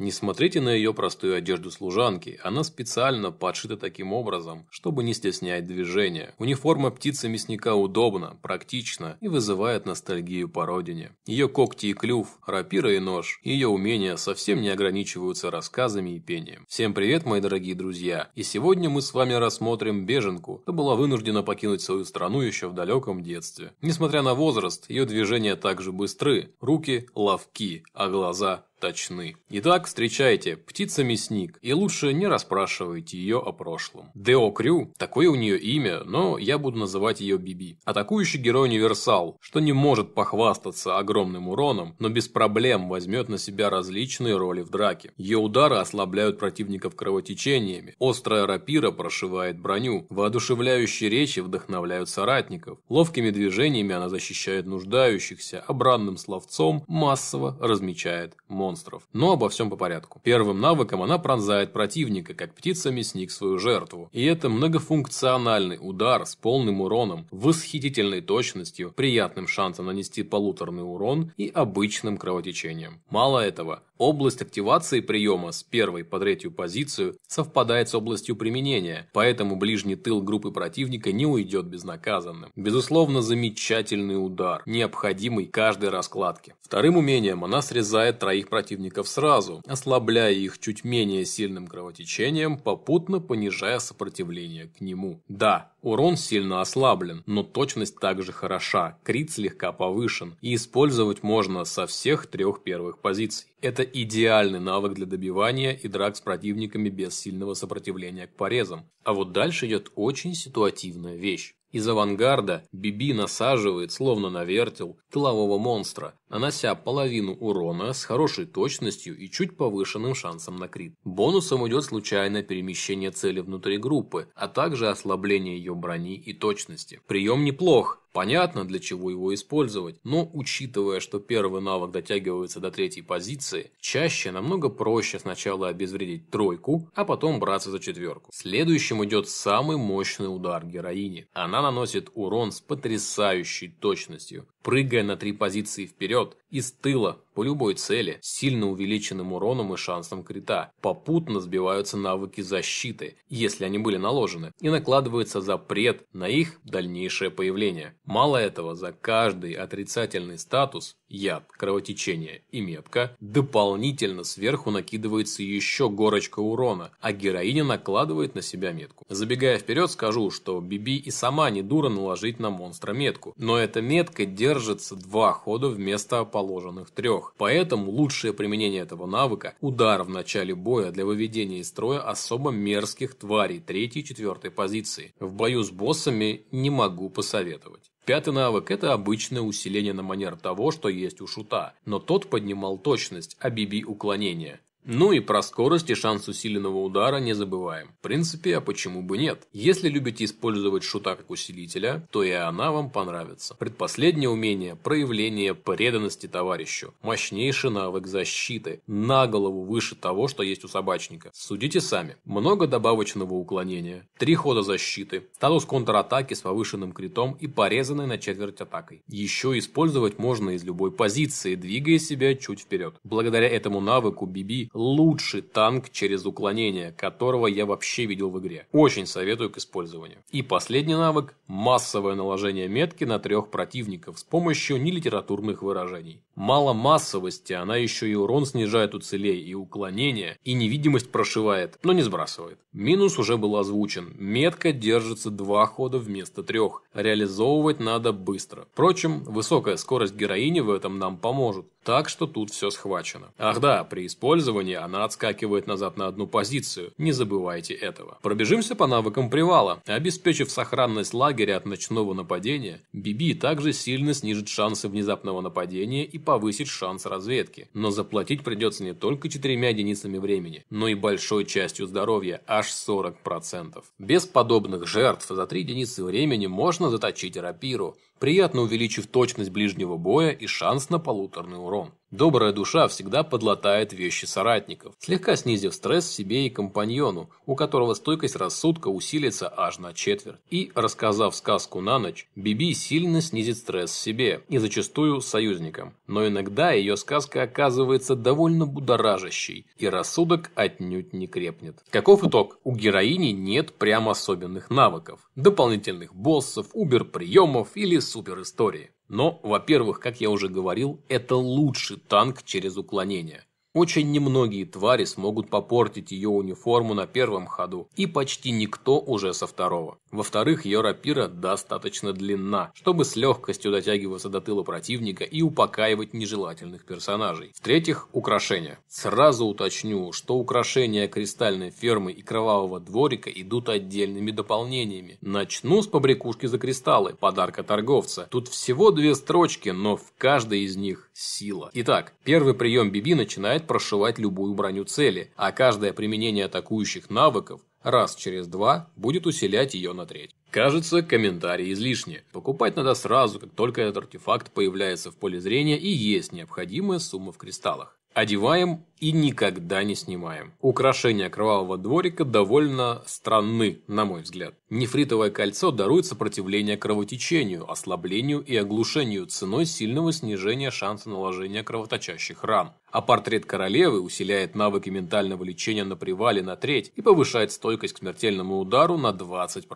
Не смотрите на ее простую одежду служанки, она специально подшита таким образом, чтобы не стеснять движения. Униформа птицы-мясника удобна, практична и вызывает ностальгию по родине. Ее когти и клюв, рапира и нож, ее умения совсем не ограничиваются рассказами и пением. Всем привет, мои дорогие друзья, и сегодня мы с вами рассмотрим беженку, которая была вынуждена покинуть свою страну еще в далеком детстве. Несмотря на возраст, ее движения также быстры, руки ловки, а глаза точны. Итак, встречайте, птица-мясник, и лучше не расспрашивайте ее о прошлом. Део Крю, такое у нее имя, но я буду называть ее Биби. Атакующий герой-универсал, что не может похвастаться огромным уроном, но без проблем возьмет на себя различные роли в драке. Ее удары ослабляют противников кровотечениями, острая рапира прошивает броню, воодушевляющие речи вдохновляют соратников, ловкими движениями она защищает нуждающихся, а бранным словцом массово размечает монстров монстров. Но обо всем по порядку. Первым навыком она пронзает противника, как птица мясник свою жертву. И это многофункциональный удар с полным уроном, восхитительной точностью, приятным шансом нанести полуторный урон и обычным кровотечением. Мало этого, Область активации приема с первой по третью позицию совпадает с областью применения, поэтому ближний тыл группы противника не уйдет безнаказанным. Безусловно, замечательный удар, необходимый каждой раскладке. Вторым умением она срезает троих противников сразу, ослабляя их чуть менее сильным кровотечением, попутно понижая сопротивление к нему. Да, урон сильно ослаблен, но точность также хороша, крит слегка повышен, и использовать можно со всех трех первых позиций. Это идеальный навык для добивания и драк с противниками без сильного сопротивления к порезам. А вот дальше идет очень ситуативная вещь. Из авангарда Биби насаживает, словно на вертел, тылового монстра, нанося половину урона с хорошей точностью и чуть повышенным шансом на крит. Бонусом идет случайное перемещение цели внутри группы, а также ослабление ее брони и точности. Прием неплох, Понятно, для чего его использовать, но учитывая, что первый навык дотягивается до третьей позиции, чаще намного проще сначала обезвредить тройку, а потом браться за четверку. Следующим идет самый мощный удар героини. Она наносит урон с потрясающей точностью, прыгая на три позиции вперед, и с тыла, по любой цели, с сильно увеличенным уроном и шансом крита. Попутно сбиваются навыки защиты, если они были наложены, и накладывается запрет на их дальнейшее появление. Мало этого, за каждый отрицательный статус, яд, кровотечение и метка, дополнительно сверху накидывается еще горочка урона, а героиня накладывает на себя метку. Забегая вперед, скажу, что Биби и сама не дура наложить на монстра метку, но эта метка держит держится два хода вместо положенных трех. Поэтому лучшее применение этого навыка – удар в начале боя для выведения из строя особо мерзких тварей третьей четвертой позиции. В бою с боссами не могу посоветовать. Пятый навык – это обычное усиление на манер того, что есть у шута, но тот поднимал точность, а Биби – уклонение. Ну и про скорость и шанс усиленного удара не забываем. В принципе, а почему бы нет? Если любите использовать шута как усилителя, то и она вам понравится. Предпоследнее умение – проявление преданности товарищу. Мощнейший навык защиты. На голову выше того, что есть у собачника. Судите сами. Много добавочного уклонения. Три хода защиты. Статус контратаки с повышенным критом и порезанной на четверть атакой. Еще использовать можно из любой позиции, двигая себя чуть вперед. Благодаря этому навыку Биби лучший танк через уклонение, которого я вообще видел в игре. Очень советую к использованию. И последний навык – массовое наложение метки на трех противников с помощью нелитературных выражений. Мало массовости, она еще и урон снижает у целей, и уклонение, и невидимость прошивает, но не сбрасывает. Минус уже был озвучен. Метка держится два хода вместо трех. Реализовывать надо быстро. Впрочем, высокая скорость героини в этом нам поможет. Так что тут все схвачено. Ах да, при использовании она отскакивает назад на одну позицию, не забывайте этого. Пробежимся по навыкам привала. Обеспечив сохранность лагеря от ночного нападения, Биби также сильно снижит шансы внезапного нападения и повысит шанс разведки. Но заплатить придется не только четырьмя единицами времени, но и большой частью здоровья, аж 40%. Без подобных жертв за три единицы времени можно заточить рапиру – приятно увеличив точность ближнего боя и шанс на полуторный урон. Добрая душа всегда подлатает вещи соратников, слегка снизив стресс себе и компаньону, у которого стойкость рассудка усилится аж на четверть. И, рассказав сказку на ночь, Биби сильно снизит стресс себе и зачастую союзникам. Но иногда ее сказка оказывается довольно будоражащей, и рассудок отнюдь не крепнет. Каков итог? У героини нет прям особенных навыков, дополнительных боссов, убер-приемов или супер-истории. Но, во-первых, как я уже говорил, это лучший танк через уклонение. Очень немногие твари смогут попортить ее униформу на первом ходу, и почти никто уже со второго. Во-вторых, ее рапира достаточно длинна, чтобы с легкостью дотягиваться до тыла противника и упокаивать нежелательных персонажей. В-третьих, украшения. Сразу уточню, что украшения кристальной фермы и кровавого дворика идут отдельными дополнениями. Начну с побрякушки за кристаллы, подарка торговца. Тут всего две строчки, но в каждой из них сила. Итак, первый прием Биби начинает начинает прошивать любую броню цели, а каждое применение атакующих навыков раз через два будет усилять ее на треть. Кажется, комментарии излишни. Покупать надо сразу, как только этот артефакт появляется в поле зрения и есть необходимая сумма в кристаллах. Одеваем и никогда не снимаем. Украшения кровавого дворика довольно странны, на мой взгляд. Нефритовое кольцо дарует сопротивление кровотечению, ослаблению и оглушению ценой сильного снижения шанса наложения кровоточащих ран. А портрет королевы усиляет навыки ментального лечения на привале на треть и повышает стойкость к смертельному удару на 20%.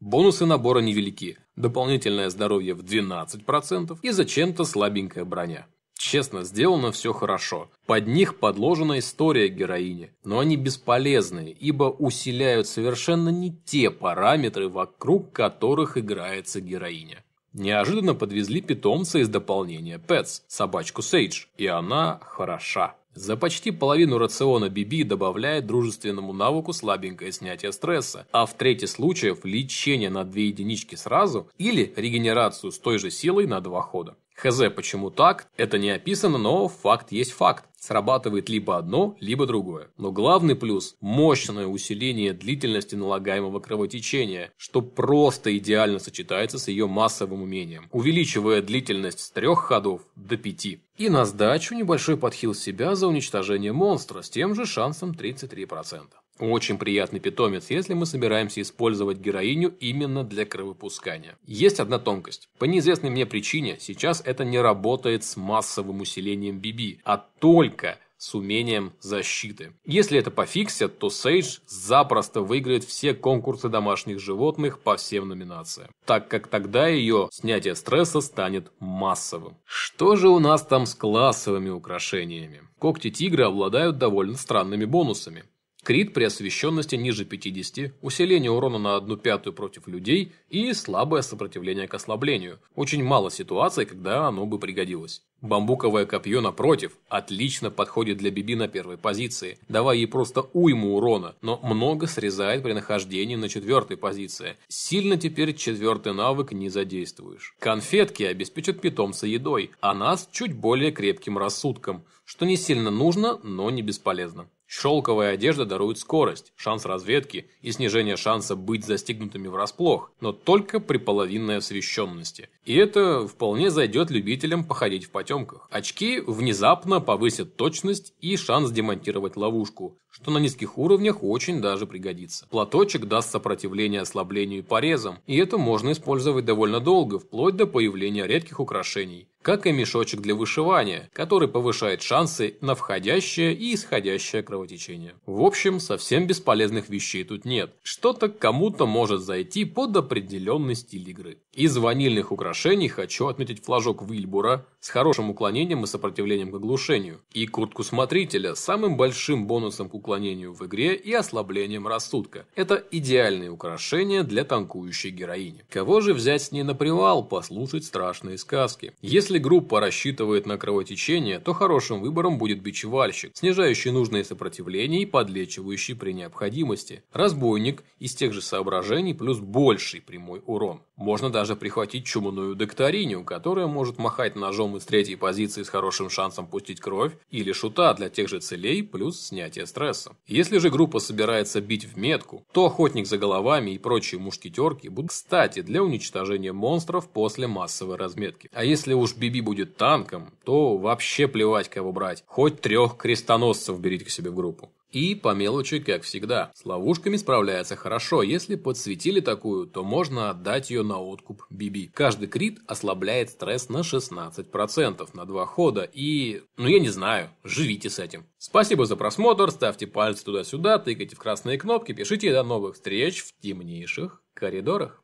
Бонусы набора невелики. Дополнительное здоровье в 12% и зачем-то слабенькая броня. Честно, сделано все хорошо. Под них подложена история героини. Но они бесполезны, ибо усиляют совершенно не те параметры, вокруг которых играется героиня. Неожиданно подвезли питомца из дополнения Pets, собачку Сейдж, и она хороша. За почти половину рациона Биби добавляет дружественному навыку слабенькое снятие стресса, а в трети случаев лечение на две единички сразу или регенерацию с той же силой на два хода. Хз, почему так, это не описано, но факт есть факт. Срабатывает либо одно, либо другое. Но главный плюс – мощное усиление длительности налагаемого кровотечения, что просто идеально сочетается с ее массовым умением, увеличивая длительность с трех ходов до пяти. И на сдачу небольшой подхил себя за уничтожение монстра с тем же шансом 33%. Очень приятный питомец, если мы собираемся использовать героиню именно для кровопускания. Есть одна тонкость. По неизвестной мне причине сейчас это не работает с массовым усилением Биби, а только с умением защиты. Если это пофиксят, то Сейдж запросто выиграет все конкурсы домашних животных по всем номинациям, так как тогда ее снятие стресса станет массовым. Что же у нас там с классовыми украшениями? Когти тигра обладают довольно странными бонусами крит при освещенности ниже 50, усиление урона на 1 пятую против людей и слабое сопротивление к ослаблению. Очень мало ситуаций, когда оно бы пригодилось. Бамбуковое копье, напротив, отлично подходит для Биби на первой позиции, давая ей просто уйму урона, но много срезает при нахождении на четвертой позиции. Сильно теперь четвертый навык не задействуешь. Конфетки обеспечат питомца едой, а нас чуть более крепким рассудком, что не сильно нужно, но не бесполезно. Шелковая одежда дарует скорость, шанс разведки и снижение шанса быть застигнутыми врасплох, но только при половинной освещенности. И это вполне зайдет любителям походить в потемках. Очки внезапно повысят точность и шанс демонтировать ловушку, что на низких уровнях очень даже пригодится. Платочек даст сопротивление ослаблению и порезам, и это можно использовать довольно долго, вплоть до появления редких украшений как и мешочек для вышивания, который повышает шансы на входящее и исходящее кровотечение. В общем, совсем бесполезных вещей тут нет. Что-то кому-то может зайти под определенный стиль игры. Из ванильных украшений хочу отметить флажок Вильбура с хорошим уклонением и сопротивлением к оглушению, и куртку смотрителя с самым большим бонусом к уклонению в игре и ослаблением рассудка. Это идеальные украшения для танкующей героини. Кого же взять с ней на привал послушать страшные сказки? Если если группа рассчитывает на кровотечение, то хорошим выбором будет бичевальщик, снижающий нужные сопротивления и подлечивающий при необходимости. Разбойник из тех же соображений плюс больший прямой урон. Можно даже прихватить чумную докториню, которая может махать ножом из третьей позиции с хорошим шансом пустить кровь, или шута для тех же целей, плюс снятие стресса. Если же группа собирается бить в метку, то охотник за головами и прочие мушкетерки будут кстати для уничтожения монстров после массовой разметки. А если уж Биби будет танком, то вообще плевать кого брать, хоть трех крестоносцев берите к себе в группу. И по мелочи, как всегда. С ловушками справляется хорошо. Если подсветили такую, то можно отдать ее на откуп Биби. Каждый крит ослабляет стресс на 16% на два хода. И, ну я не знаю, живите с этим. Спасибо за просмотр. Ставьте пальцы туда-сюда, тыкайте в красные кнопки, пишите до новых встреч в темнейших коридорах.